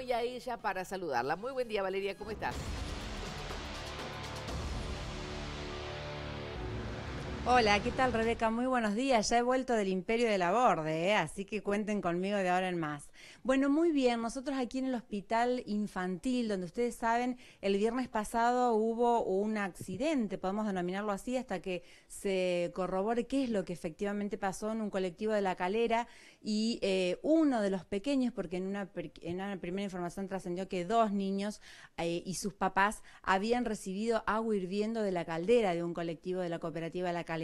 voy a ella para saludarla. Muy buen día, Valeria, ¿cómo estás? Hola, ¿qué tal Rebeca? Muy buenos días. Ya he vuelto del Imperio de la Borde, ¿eh? así que cuenten conmigo de ahora en más. Bueno, muy bien, nosotros aquí en el Hospital Infantil, donde ustedes saben, el viernes pasado hubo un accidente, podemos denominarlo así, hasta que se corrobore qué es lo que efectivamente pasó en un colectivo de la calera y eh, uno de los pequeños, porque en una, primera información trascendió que dos niños eh, y sus papás habían recibido agua hirviendo de la caldera de un colectivo de la cooperativa de la calera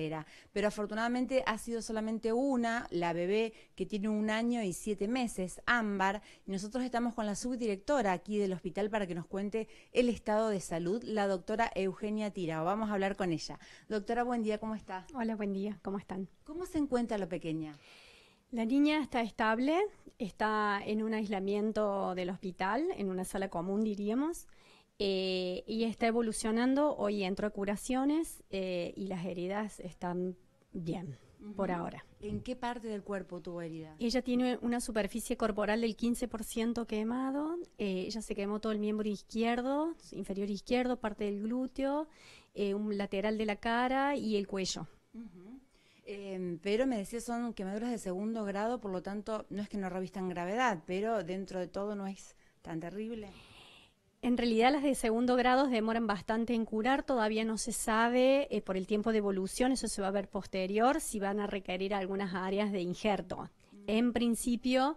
pero afortunadamente ha sido solamente una, la bebé que tiene un año y siete meses, Ámbar, y nosotros estamos con la subdirectora aquí del hospital para que nos cuente el estado de salud, la doctora Eugenia Tirao. Vamos a hablar con ella. Doctora, buen día, ¿cómo está? Hola, buen día, ¿cómo están? ¿Cómo se encuentra la pequeña? La niña está estable, está en un aislamiento del hospital, en una sala común diríamos, eh, y está evolucionando, hoy entró a curaciones eh, y las heridas están bien por ahora. ¿En qué parte del cuerpo tuvo herida? Ella tiene una superficie corporal del 15% quemado, eh, ella se quemó todo el miembro izquierdo, inferior izquierdo, parte del glúteo, un lateral de la cara y el cuello. Em, pero me decía, son quemaduras de segundo grado, por lo tanto, no es que no revistan gravedad, pero dentro de todo no es tan terrible. En realidad las de segundo grado demoran bastante en curar, todavía no se sabe eh, por el tiempo de evolución, eso se va a ver posterior, si van a requerir algunas áreas de injerto. En principio,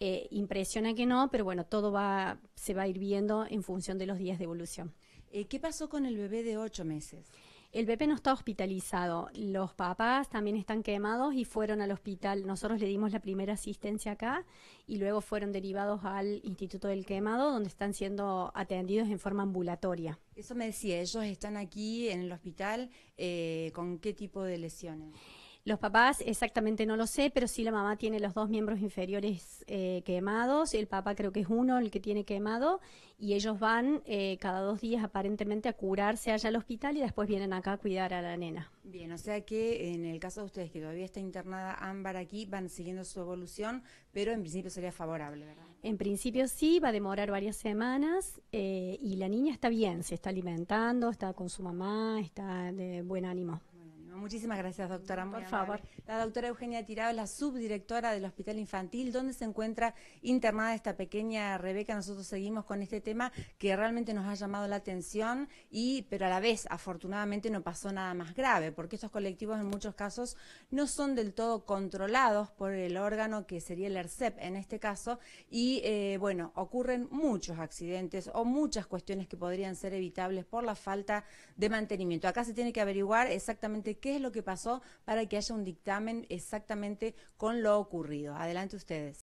eh, impresiona que no, pero bueno, todo va, se va a ir viendo en función de los días de evolución. Eh, ¿Qué pasó con el bebé de ocho meses? El bebé no está hospitalizado, los papás también están quemados y fueron al hospital. Nosotros le dimos la primera asistencia acá y luego fueron derivados al Instituto del Quemado, donde están siendo atendidos en forma ambulatoria. Eso me decía, ellos están aquí en el hospital eh, con qué tipo de lesiones. Los papás exactamente no lo sé, pero sí la mamá tiene los dos miembros inferiores eh, quemados, el papá creo que es uno el que tiene quemado, y ellos van eh, cada dos días aparentemente a curarse allá al hospital y después vienen acá a cuidar a la nena. Bien, o sea que en el caso de ustedes que todavía está internada Ámbar aquí, van siguiendo su evolución, pero en principio sería favorable, ¿verdad? En principio sí, va a demorar varias semanas eh, y la niña está bien, se está alimentando, está con su mamá, está de buen ánimo muchísimas gracias, doctora. Por favor. La doctora Eugenia Tirado es la subdirectora del Hospital Infantil, donde se encuentra internada esta pequeña Rebeca. Nosotros seguimos con este tema que realmente nos ha llamado la atención, y, pero a la vez, afortunadamente, no pasó nada más grave, porque estos colectivos en muchos casos no son del todo controlados por el órgano que sería el ERCEP en este caso, y eh, bueno, ocurren muchos accidentes o muchas cuestiones que podrían ser evitables por la falta de mantenimiento. Acá se tiene que averiguar exactamente qué qué es lo que pasó para que haya un dictamen exactamente con lo ocurrido. Adelante ustedes.